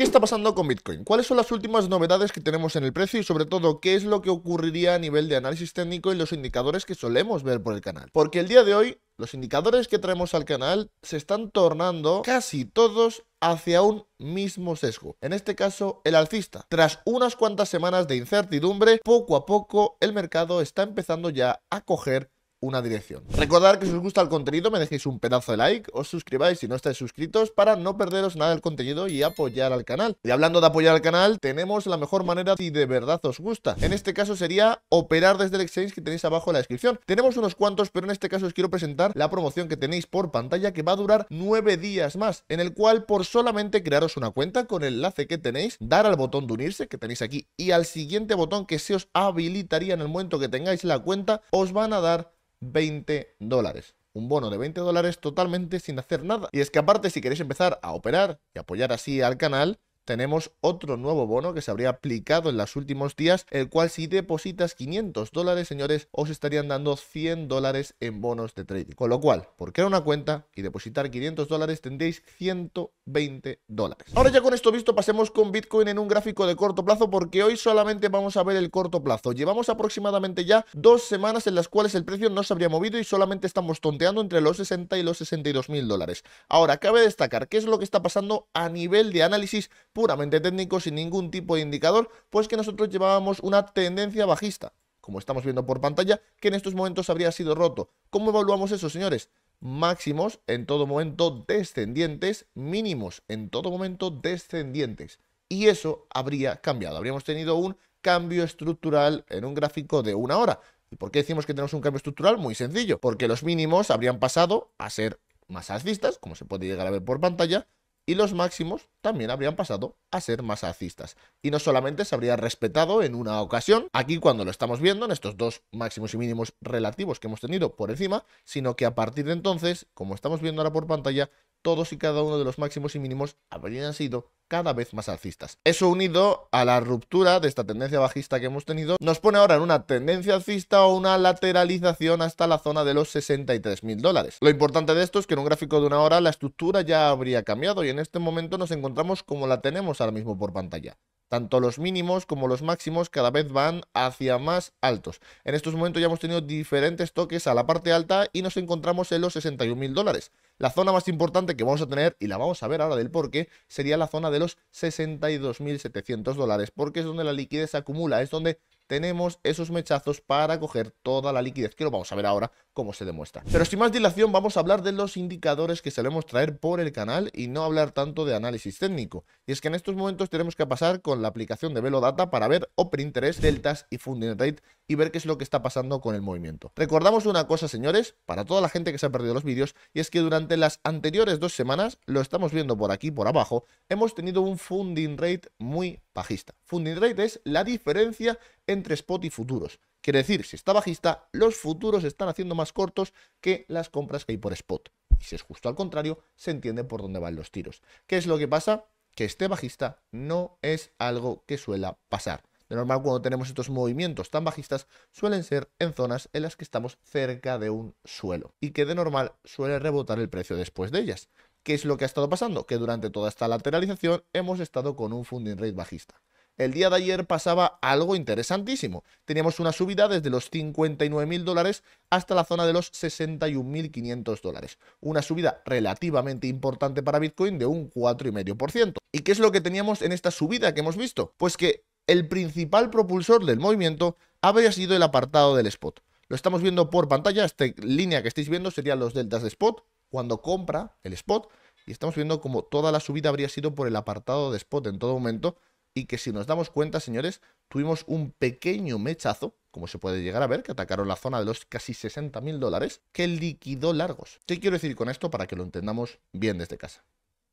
¿Qué está pasando con Bitcoin? ¿Cuáles son las últimas novedades que tenemos en el precio y sobre todo qué es lo que ocurriría a nivel de análisis técnico y los indicadores que solemos ver por el canal? Porque el día de hoy los indicadores que traemos al canal se están tornando casi todos hacia un mismo sesgo, en este caso el alcista. Tras unas cuantas semanas de incertidumbre, poco a poco el mercado está empezando ya a coger una dirección. Recordad que si os gusta el contenido me dejéis un pedazo de like, os suscribáis si no estáis suscritos para no perderos nada del contenido y apoyar al canal. Y hablando de apoyar al canal, tenemos la mejor manera si de verdad os gusta. En este caso sería operar desde el exchange que tenéis abajo en la descripción. Tenemos unos cuantos, pero en este caso os quiero presentar la promoción que tenéis por pantalla que va a durar 9 días más, en el cual por solamente crearos una cuenta con el enlace que tenéis, dar al botón de unirse que tenéis aquí y al siguiente botón que se os habilitaría en el momento que tengáis la cuenta, os van a dar 20 dólares. Un bono de 20 dólares totalmente sin hacer nada. Y es que aparte, si queréis empezar a operar y apoyar así al canal, tenemos otro nuevo bono que se habría aplicado en los últimos días, el cual si depositas 500 dólares, señores, os estarían dando 100 dólares en bonos de trading. Con lo cual, por crear una cuenta y depositar 500 dólares, tendréis 120 dólares. Ahora ya con esto visto, pasemos con Bitcoin en un gráfico de corto plazo, porque hoy solamente vamos a ver el corto plazo. Llevamos aproximadamente ya dos semanas en las cuales el precio no se habría movido y solamente estamos tonteando entre los 60 y los 62 mil dólares. Ahora, cabe destacar qué es lo que está pasando a nivel de análisis puramente técnico, sin ningún tipo de indicador, pues que nosotros llevábamos una tendencia bajista, como estamos viendo por pantalla, que en estos momentos habría sido roto. ¿Cómo evaluamos eso, señores? Máximos en todo momento descendientes, mínimos en todo momento descendientes. Y eso habría cambiado. Habríamos tenido un cambio estructural en un gráfico de una hora. ¿Y por qué decimos que tenemos un cambio estructural? Muy sencillo, porque los mínimos habrían pasado a ser más alcistas, como se puede llegar a ver por pantalla, y los máximos también habrían pasado a ser más alcistas. Y no solamente se habría respetado en una ocasión, aquí cuando lo estamos viendo, en estos dos máximos y mínimos relativos que hemos tenido por encima, sino que a partir de entonces, como estamos viendo ahora por pantalla, todos y cada uno de los máximos y mínimos habrían sido cada vez más alcistas. Eso unido a la ruptura de esta tendencia bajista que hemos tenido, nos pone ahora en una tendencia alcista o una lateralización hasta la zona de los 63.000 mil dólares. Lo importante de esto es que en un gráfico de una hora la estructura ya habría cambiado y en este momento nos encontramos como la tenemos ahora mismo por pantalla. Tanto los mínimos como los máximos cada vez van hacia más altos. En estos momentos ya hemos tenido diferentes toques a la parte alta y nos encontramos en los 61 mil dólares. La zona más importante que vamos a tener, y la vamos a ver ahora del por qué, sería la zona de los 62.700 dólares, porque es donde la liquidez se acumula, es donde tenemos esos mechazos para coger toda la liquidez, que lo vamos a ver ahora cómo se demuestra. Pero sin más dilación vamos a hablar de los indicadores que solemos traer por el canal y no hablar tanto de análisis técnico. Y es que en estos momentos tenemos que pasar con la aplicación de Velodata para ver Open Interest, Deltas y Funding Rate y ver qué es lo que está pasando con el movimiento. Recordamos una cosa, señores, para toda la gente que se ha perdido los vídeos, y es que durante las anteriores dos semanas, lo estamos viendo por aquí, por abajo, hemos tenido un funding rate muy bajista. Funding rate es la diferencia entre spot y futuros. Quiere decir, si está bajista, los futuros están haciendo más cortos que las compras que hay por spot. Y si es justo al contrario, se entiende por dónde van los tiros. ¿Qué es lo que pasa? Que esté bajista no es algo que suela pasar. De normal, cuando tenemos estos movimientos tan bajistas, suelen ser en zonas en las que estamos cerca de un suelo y que de normal suele rebotar el precio después de ellas. ¿Qué es lo que ha estado pasando? Que durante toda esta lateralización hemos estado con un funding rate bajista. El día de ayer pasaba algo interesantísimo. Teníamos una subida desde los 59.000 dólares hasta la zona de los 61.500 dólares. Una subida relativamente importante para Bitcoin de un 4,5%. ¿Y qué es lo que teníamos en esta subida que hemos visto? Pues que el principal propulsor del movimiento habría sido el apartado del spot. Lo estamos viendo por pantalla, esta línea que estáis viendo serían los deltas de spot, cuando compra el spot, y estamos viendo como toda la subida habría sido por el apartado de spot en todo momento, y que si nos damos cuenta, señores, tuvimos un pequeño mechazo, como se puede llegar a ver, que atacaron la zona de los casi 60 mil dólares, que liquidó largos. ¿Qué quiero decir con esto para que lo entendamos bien desde casa?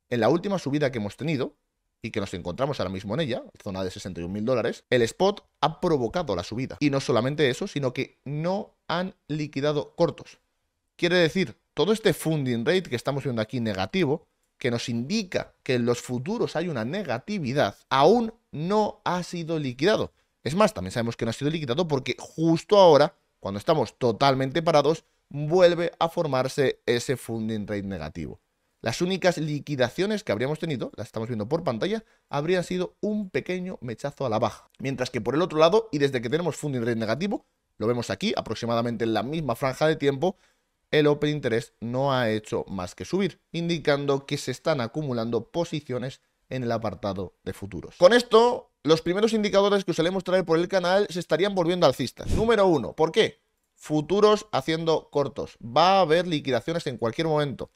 En la última subida que hemos tenido, y que nos encontramos ahora mismo en ella, zona de 61 mil dólares, el spot ha provocado la subida. Y no solamente eso, sino que no han liquidado cortos. Quiere decir, todo este funding rate que estamos viendo aquí negativo, que nos indica que en los futuros hay una negatividad, aún no ha sido liquidado. Es más, también sabemos que no ha sido liquidado porque justo ahora, cuando estamos totalmente parados, vuelve a formarse ese funding rate negativo. Las únicas liquidaciones que habríamos tenido, las estamos viendo por pantalla, habrían sido un pequeño mechazo a la baja. Mientras que por el otro lado, y desde que tenemos funding rate negativo, lo vemos aquí, aproximadamente en la misma franja de tiempo, el open interest no ha hecho más que subir, indicando que se están acumulando posiciones en el apartado de futuros. Con esto, los primeros indicadores que os solemos traer por el canal se estarían volviendo alcistas. Número uno, ¿por qué? Futuros haciendo cortos. Va a haber liquidaciones en cualquier momento.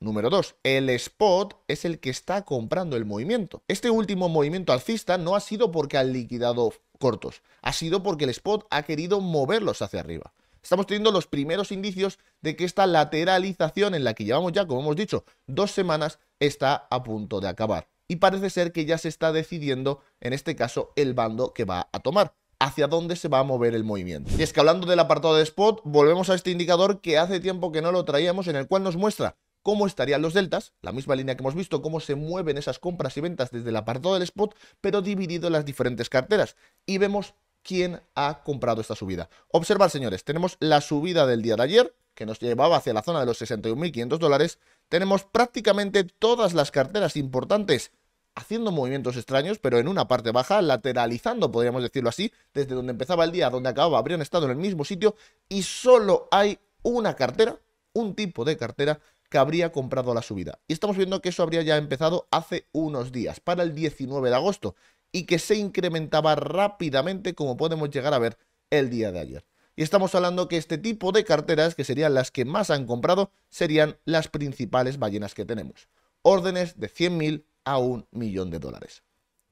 Número 2. El spot es el que está comprando el movimiento. Este último movimiento alcista no ha sido porque han liquidado cortos, ha sido porque el spot ha querido moverlos hacia arriba. Estamos teniendo los primeros indicios de que esta lateralización en la que llevamos ya, como hemos dicho, dos semanas está a punto de acabar. Y parece ser que ya se está decidiendo, en este caso, el bando que va a tomar hacia dónde se va a mover el movimiento. Y es que hablando del apartado de spot, volvemos a este indicador que hace tiempo que no lo traíamos, en el cual nos muestra cómo estarían los deltas, la misma línea que hemos visto, cómo se mueven esas compras y ventas desde el apartado del spot, pero dividido en las diferentes carteras. Y vemos quién ha comprado esta subida. Observar, señores, tenemos la subida del día de ayer, que nos llevaba hacia la zona de los 61.500 dólares. Tenemos prácticamente todas las carteras importantes haciendo movimientos extraños, pero en una parte baja, lateralizando, podríamos decirlo así, desde donde empezaba el día a donde acababa, habrían estado en el mismo sitio y solo hay una cartera, un tipo de cartera que habría comprado la subida. Y estamos viendo que eso habría ya empezado hace unos días, para el 19 de agosto, y que se incrementaba rápidamente, como podemos llegar a ver el día de ayer. Y estamos hablando que este tipo de carteras, que serían las que más han comprado, serían las principales ballenas que tenemos. Órdenes de 100.000 a un millón de dólares.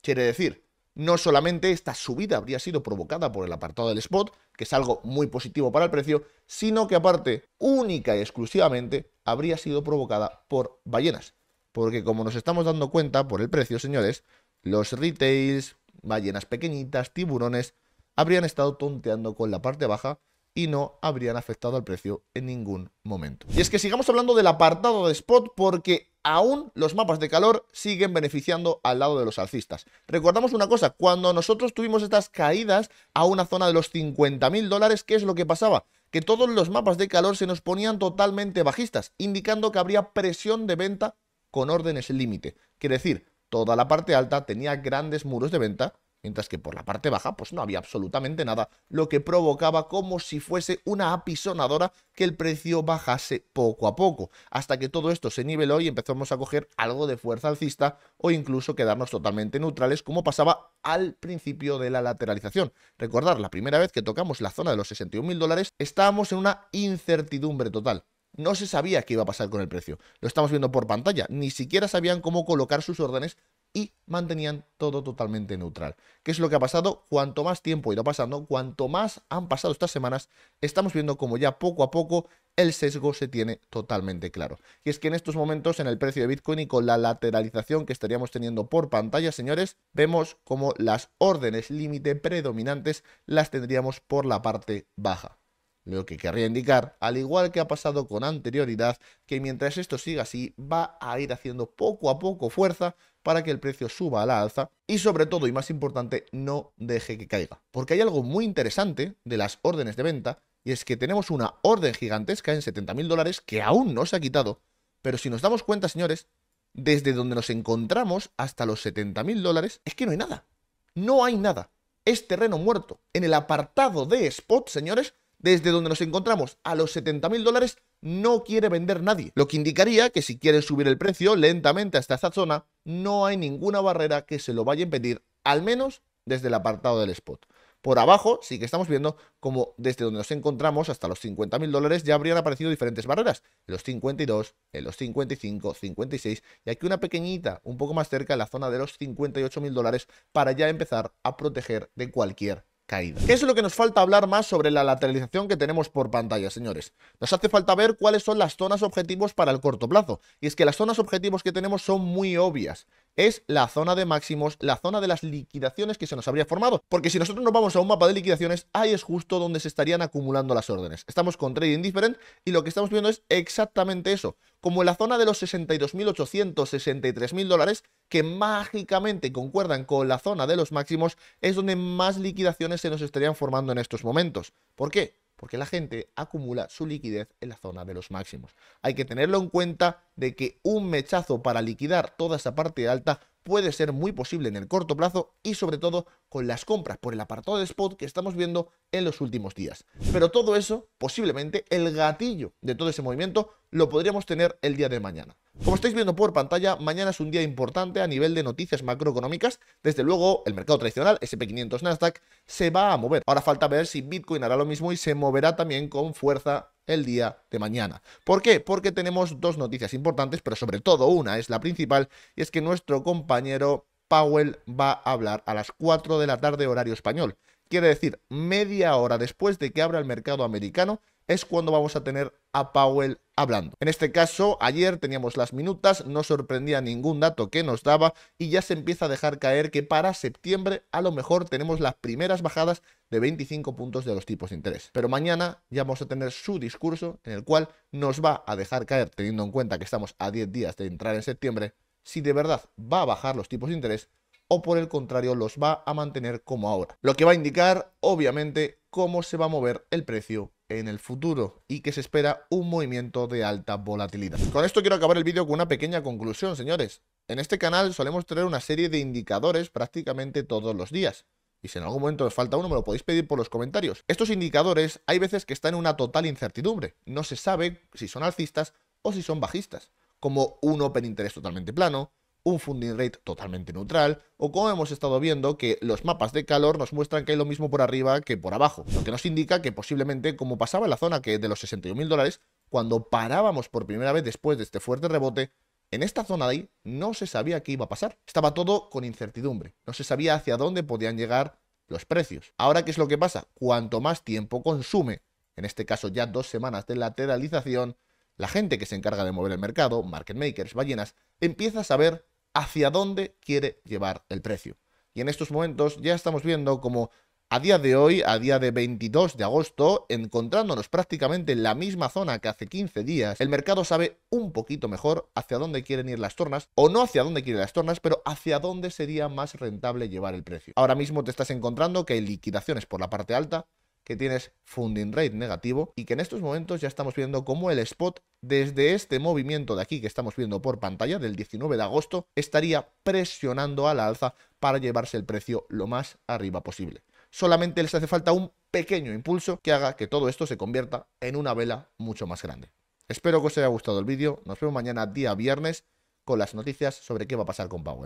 Quiere decir, no solamente esta subida habría sido provocada por el apartado del spot, que es algo muy positivo para el precio, sino que aparte, única y exclusivamente, habría sido provocada por ballenas. Porque como nos estamos dando cuenta por el precio, señores, los retails, ballenas pequeñitas, tiburones, habrían estado tonteando con la parte baja y no habrían afectado al precio en ningún momento. Y es que sigamos hablando del apartado de spot porque aún los mapas de calor siguen beneficiando al lado de los alcistas. Recordamos una cosa, cuando nosotros tuvimos estas caídas a una zona de los 50.000 dólares, ¿qué es lo que pasaba? que todos los mapas de calor se nos ponían totalmente bajistas, indicando que habría presión de venta con órdenes límite. Quiere decir, toda la parte alta tenía grandes muros de venta mientras que por la parte baja pues no había absolutamente nada, lo que provocaba como si fuese una apisonadora que el precio bajase poco a poco, hasta que todo esto se niveló y empezamos a coger algo de fuerza alcista o incluso quedarnos totalmente neutrales como pasaba al principio de la lateralización. Recordar, la primera vez que tocamos la zona de los 61 mil dólares estábamos en una incertidumbre total. No se sabía qué iba a pasar con el precio. Lo estamos viendo por pantalla. Ni siquiera sabían cómo colocar sus órdenes y mantenían todo totalmente neutral. ¿Qué es lo que ha pasado? Cuanto más tiempo ha ido pasando, cuanto más han pasado estas semanas, estamos viendo como ya poco a poco el sesgo se tiene totalmente claro. Y es que en estos momentos en el precio de Bitcoin y con la lateralización que estaríamos teniendo por pantalla, señores, vemos como las órdenes límite predominantes las tendríamos por la parte baja. Lo que querría indicar, al igual que ha pasado con anterioridad, que mientras esto siga así, va a ir haciendo poco a poco fuerza para que el precio suba a la alza y sobre todo y más importante no deje que caiga. Porque hay algo muy interesante de las órdenes de venta y es que tenemos una orden gigantesca en 70.000 dólares que aún no se ha quitado, pero si nos damos cuenta señores, desde donde nos encontramos hasta los 70.000 dólares es que no hay nada, no hay nada, es terreno muerto. En el apartado de spot señores, desde donde nos encontramos a los 70.000 dólares no quiere vender nadie, lo que indicaría que si quiere subir el precio lentamente hasta esta zona, no hay ninguna barrera que se lo vaya a impedir, al menos desde el apartado del spot. Por abajo sí que estamos viendo como desde donde nos encontramos hasta los 50.000 dólares ya habrían aparecido diferentes barreras. En los 52, en los 55, 56 y aquí una pequeñita un poco más cerca en la zona de los 58.000 dólares para ya empezar a proteger de cualquier caída. es lo que nos falta hablar más sobre la lateralización que tenemos por pantalla, señores? Nos hace falta ver cuáles son las zonas objetivos para el corto plazo. Y es que las zonas objetivos que tenemos son muy obvias. Es la zona de máximos, la zona de las liquidaciones que se nos habría formado. Porque si nosotros nos vamos a un mapa de liquidaciones, ahí es justo donde se estarían acumulando las órdenes. Estamos con trading different y lo que estamos viendo es exactamente eso como la zona de los 62.863.000 dólares, que mágicamente concuerdan con la zona de los máximos, es donde más liquidaciones se nos estarían formando en estos momentos. ¿Por qué? Porque la gente acumula su liquidez en la zona de los máximos. Hay que tenerlo en cuenta de que un mechazo para liquidar toda esa parte alta puede ser muy posible en el corto plazo y sobre todo con las compras por el apartado de spot que estamos viendo en los últimos días. Pero todo eso, posiblemente el gatillo de todo ese movimiento, lo podríamos tener el día de mañana. Como estáis viendo por pantalla, mañana es un día importante a nivel de noticias macroeconómicas. Desde luego, el mercado tradicional, SP500 Nasdaq, se va a mover. Ahora falta ver si Bitcoin hará lo mismo y se moverá también con fuerza el día de mañana. ¿Por qué? Porque tenemos dos noticias importantes, pero sobre todo una es la principal, y es que nuestro compañero Powell va a hablar a las 4 de la tarde horario español. Quiere decir, media hora después de que abra el mercado americano es cuando vamos a tener a Powell hablando. En este caso, ayer teníamos las minutas, no sorprendía ningún dato que nos daba y ya se empieza a dejar caer que para septiembre a lo mejor tenemos las primeras bajadas de 25 puntos de los tipos de interés. Pero mañana ya vamos a tener su discurso en el cual nos va a dejar caer, teniendo en cuenta que estamos a 10 días de entrar en septiembre, si de verdad va a bajar los tipos de interés o por el contrario los va a mantener como ahora. Lo que va a indicar, obviamente, cómo se va a mover el precio en el futuro y que se espera un movimiento de alta volatilidad. Con esto quiero acabar el vídeo con una pequeña conclusión, señores. En este canal solemos tener una serie de indicadores prácticamente todos los días. Y si en algún momento os falta uno, me lo podéis pedir por los comentarios. Estos indicadores hay veces que están en una total incertidumbre. No se sabe si son alcistas o si son bajistas. Como un Open Interest totalmente plano, un funding rate totalmente neutral, o como hemos estado viendo que los mapas de calor nos muestran que hay lo mismo por arriba que por abajo, lo que nos indica que posiblemente como pasaba en la zona que de los 61.000 dólares, cuando parábamos por primera vez después de este fuerte rebote, en esta zona de ahí no se sabía qué iba a pasar. Estaba todo con incertidumbre. No se sabía hacia dónde podían llegar los precios. Ahora, ¿qué es lo que pasa? Cuanto más tiempo consume, en este caso ya dos semanas de lateralización, la gente que se encarga de mover el mercado, market makers, ballenas, empieza a saber hacia dónde quiere llevar el precio. Y en estos momentos ya estamos viendo como a día de hoy, a día de 22 de agosto, encontrándonos prácticamente en la misma zona que hace 15 días, el mercado sabe un poquito mejor hacia dónde quieren ir las tornas, o no hacia dónde quieren las tornas, pero hacia dónde sería más rentable llevar el precio. Ahora mismo te estás encontrando que hay liquidaciones por la parte alta, que tienes funding rate negativo y que en estos momentos ya estamos viendo cómo el spot desde este movimiento de aquí que estamos viendo por pantalla del 19 de agosto estaría presionando a la alza para llevarse el precio lo más arriba posible. Solamente les hace falta un pequeño impulso que haga que todo esto se convierta en una vela mucho más grande. Espero que os haya gustado el vídeo, nos vemos mañana día viernes con las noticias sobre qué va a pasar con Power.